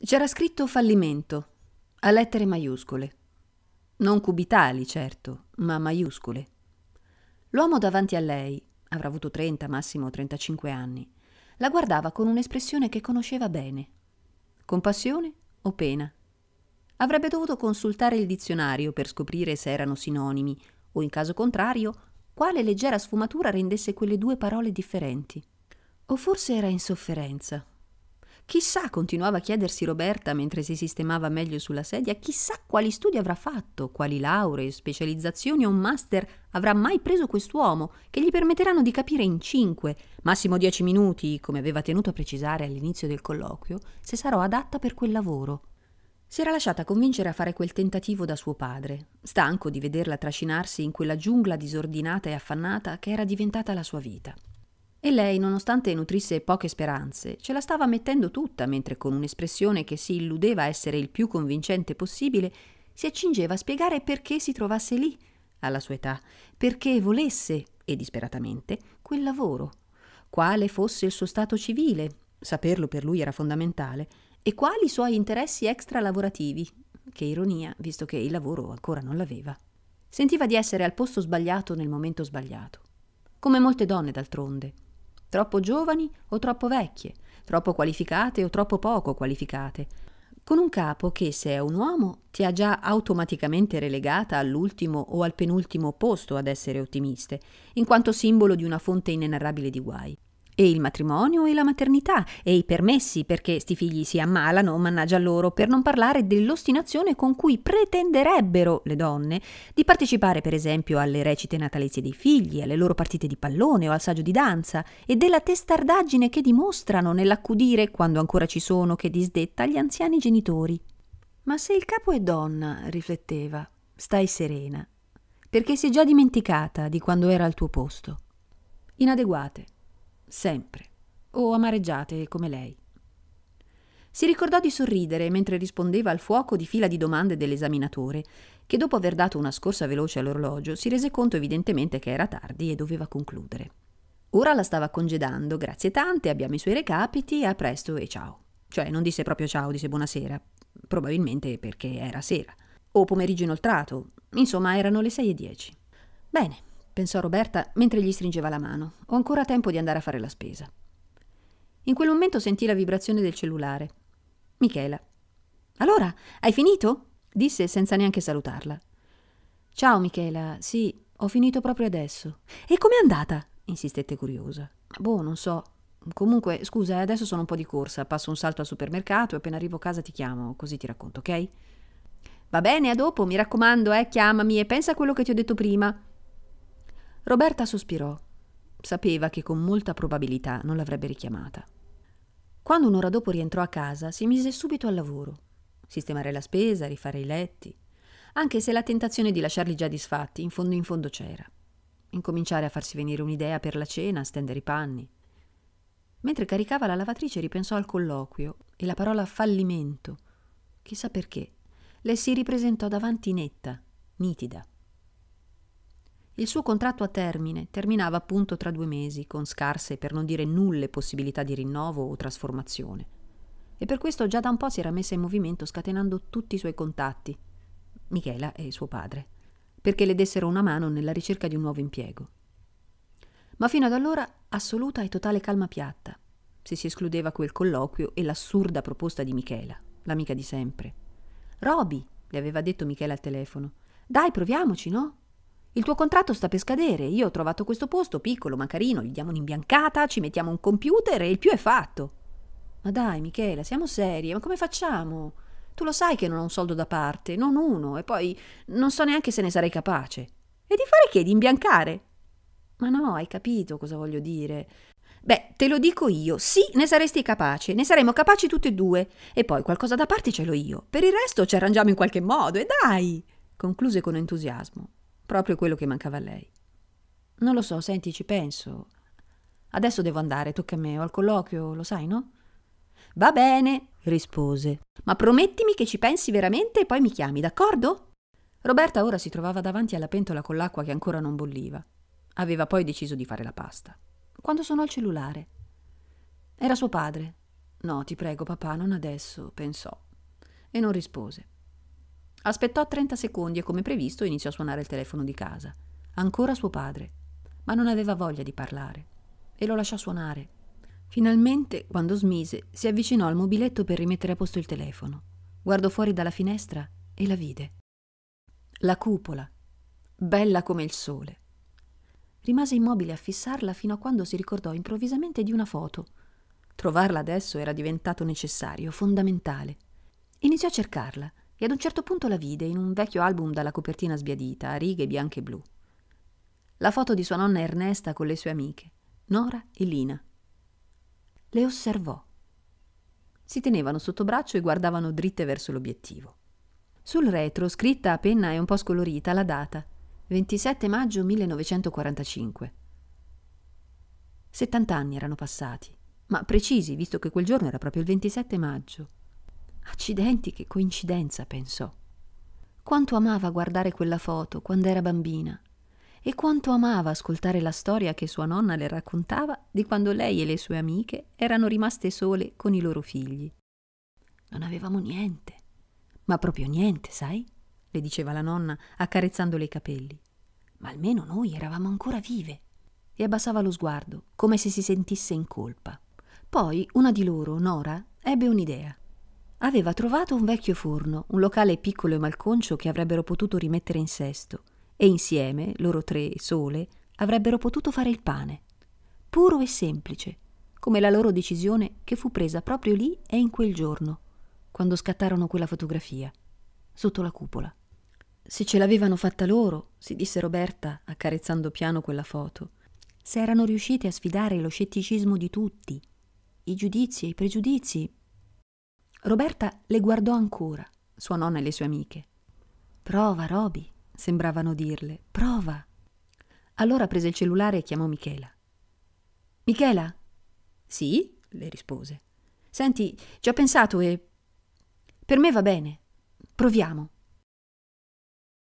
C'era scritto fallimento, a lettere maiuscole. Non cubitali, certo, ma maiuscole. L'uomo davanti a lei, avrà avuto 30, massimo 35 anni, la guardava con un'espressione che conosceva bene. Compassione o pena? Avrebbe dovuto consultare il dizionario per scoprire se erano sinonimi o, in caso contrario, quale leggera sfumatura rendesse quelle due parole differenti. O forse era insofferenza, Chissà, continuava a chiedersi Roberta mentre si sistemava meglio sulla sedia, chissà quali studi avrà fatto, quali lauree, specializzazioni o master avrà mai preso quest'uomo, che gli permetteranno di capire in 5, massimo 10 minuti, come aveva tenuto a precisare all'inizio del colloquio, se sarò adatta per quel lavoro. Si era lasciata convincere a fare quel tentativo da suo padre, stanco di vederla trascinarsi in quella giungla disordinata e affannata che era diventata la sua vita. E lei, nonostante nutrisse poche speranze, ce la stava mettendo tutta mentre con un'espressione che si illudeva essere il più convincente possibile, si accingeva a spiegare perché si trovasse lì, alla sua età, perché volesse, e disperatamente, quel lavoro, quale fosse il suo stato civile, saperlo per lui era fondamentale, e quali i suoi interessi extralavorativi, che ironia, visto che il lavoro ancora non l'aveva. Sentiva di essere al posto sbagliato nel momento sbagliato, come molte donne d'altronde troppo giovani o troppo vecchie, troppo qualificate o troppo poco qualificate, con un capo che se è un uomo ti ha già automaticamente relegata all'ultimo o al penultimo posto ad essere ottimiste, in quanto simbolo di una fonte inenarrabile di guai e il matrimonio e la maternità e i permessi perché sti figli si ammalano, mannaggia loro, per non parlare dell'ostinazione con cui pretenderebbero le donne di partecipare per esempio alle recite natalizie dei figli, alle loro partite di pallone o al saggio di danza e della testardaggine che dimostrano nell'accudire, quando ancora ci sono, che disdetta gli anziani genitori. Ma se il capo è donna, rifletteva, stai serena, perché si è già dimenticata di quando era al tuo posto. Inadeguate sempre, o amareggiate come lei. Si ricordò di sorridere mentre rispondeva al fuoco di fila di domande dell'esaminatore, che dopo aver dato una scorsa veloce all'orologio si rese conto evidentemente che era tardi e doveva concludere. Ora la stava congedando, grazie tante, abbiamo i suoi recapiti, a presto e ciao. Cioè non disse proprio ciao, disse buonasera, probabilmente perché era sera. O pomeriggio inoltrato, insomma erano le e 6.10. Bene, pensò Roberta mentre gli stringeva la mano. Ho ancora tempo di andare a fare la spesa. In quel momento sentì la vibrazione del cellulare. Michela. Allora, hai finito? disse senza neanche salutarla. Ciao Michela, sì, ho finito proprio adesso. E com'è andata? insistette curiosa. Boh, non so. Comunque, scusa, eh, adesso sono un po' di corsa, passo un salto al supermercato e appena arrivo a casa ti chiamo, così ti racconto, ok? Va bene, a dopo, mi raccomando, eh, chiamami e pensa a quello che ti ho detto prima. Roberta sospirò. Sapeva che con molta probabilità non l'avrebbe richiamata. Quando un'ora dopo rientrò a casa, si mise subito al lavoro. Sistemare la spesa, rifare i letti, anche se la tentazione di lasciarli già disfatti in fondo in fondo c'era. Incominciare a farsi venire un'idea per la cena, stendere i panni. Mentre caricava la lavatrice ripensò al colloquio e la parola fallimento. Chissà perché. Le si ripresentò davanti netta, nitida. Il suo contratto a termine terminava appunto tra due mesi, con scarse, per non dire nulle, possibilità di rinnovo o trasformazione. E per questo già da un po' si era messa in movimento scatenando tutti i suoi contatti, Michela e suo padre, perché le dessero una mano nella ricerca di un nuovo impiego. Ma fino ad allora assoluta e totale calma piatta, se si escludeva quel colloquio e l'assurda proposta di Michela, l'amica di sempre. Roby, le aveva detto Michela al telefono, dai proviamoci, no? Il tuo contratto sta per scadere, io ho trovato questo posto, piccolo ma carino, gli diamo un'imbiancata, ci mettiamo un computer e il più è fatto. Ma dai, Michela, siamo serie, ma come facciamo? Tu lo sai che non ho un soldo da parte, non uno, e poi non so neanche se ne sarei capace. E di fare che? Di imbiancare? Ma no, hai capito cosa voglio dire. Beh, te lo dico io, sì, ne saresti capace, ne saremmo capaci tutte e due. E poi qualcosa da parte ce l'ho io. Per il resto ci arrangiamo in qualche modo, e dai! concluse con entusiasmo. Proprio quello che mancava a lei. Non lo so, senti, ci penso. Adesso devo andare, tocca a me, ho il colloquio, lo sai, no? Va bene, rispose. Ma promettimi che ci pensi veramente e poi mi chiami, d'accordo? Roberta ora si trovava davanti alla pentola con l'acqua che ancora non bolliva. Aveva poi deciso di fare la pasta. Quando suonò il cellulare. Era suo padre. No, ti prego, papà, non adesso, pensò. E non rispose. Aspettò 30 secondi e come previsto iniziò a suonare il telefono di casa. Ancora suo padre, ma non aveva voglia di parlare e lo lasciò suonare. Finalmente, quando smise, si avvicinò al mobiletto per rimettere a posto il telefono. Guardò fuori dalla finestra e la vide. La cupola, bella come il sole. Rimase immobile a fissarla fino a quando si ricordò improvvisamente di una foto. Trovarla adesso era diventato necessario, fondamentale. Iniziò a cercarla e ad un certo punto la vide in un vecchio album dalla copertina sbiadita, a righe bianche e blu. La foto di sua nonna Ernesta con le sue amiche, Nora e Lina. Le osservò. Si tenevano sotto braccio e guardavano dritte verso l'obiettivo. Sul retro, scritta a penna e un po' scolorita, la data, 27 maggio 1945. 70 anni erano passati, ma precisi, visto che quel giorno era proprio il 27 maggio. Accidenti, che coincidenza, pensò. Quanto amava guardare quella foto quando era bambina e quanto amava ascoltare la storia che sua nonna le raccontava di quando lei e le sue amiche erano rimaste sole con i loro figli. Non avevamo niente, ma proprio niente, sai? le diceva la nonna accarezzandole i capelli. Ma almeno noi eravamo ancora vive. E abbassava lo sguardo, come se si sentisse in colpa. Poi una di loro, Nora, ebbe un'idea aveva trovato un vecchio forno, un locale piccolo e malconcio che avrebbero potuto rimettere in sesto, e insieme, loro tre, sole, avrebbero potuto fare il pane. Puro e semplice, come la loro decisione che fu presa proprio lì e in quel giorno, quando scattarono quella fotografia, sotto la cupola. Se ce l'avevano fatta loro, si disse Roberta, accarezzando piano quella foto, se erano riuscite a sfidare lo scetticismo di tutti, i giudizi e i pregiudizi Roberta le guardò ancora, sua nonna e le sue amiche. Prova, Roby, sembravano dirle, prova. Allora prese il cellulare e chiamò Michela. Michela? Sì, le rispose. Senti, ci ho pensato e... Per me va bene. Proviamo.